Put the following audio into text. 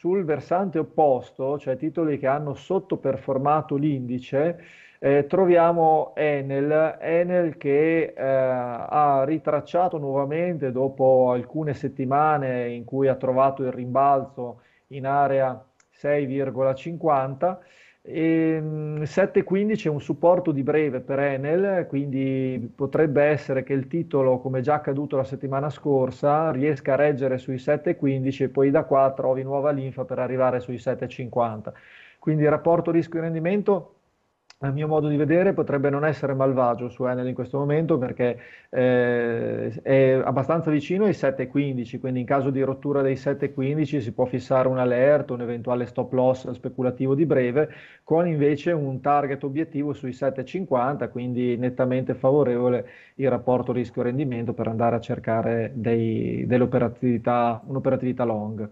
sul versante opposto, cioè titoli che hanno sottoperformato l'indice, eh, troviamo Enel, Enel che eh, ha ritracciato nuovamente dopo alcune settimane in cui ha trovato il rimbalzo in area 6,50 7.15 ehm, è un supporto di breve per Enel, quindi potrebbe essere che il titolo, come già accaduto la settimana scorsa, riesca a reggere sui 7.15 e poi da qua trovi nuova linfa per arrivare sui 7.50. Quindi il rapporto rischio-rendimento a mio modo di vedere, potrebbe non essere malvagio su Enel in questo momento perché eh, è abbastanza vicino ai 7,15, quindi in caso di rottura dei 7,15 si può fissare un alert, un eventuale stop loss speculativo di breve, con invece un target obiettivo sui 7,50, quindi nettamente favorevole il rapporto rischio-rendimento per andare a cercare dei, un'operatività long.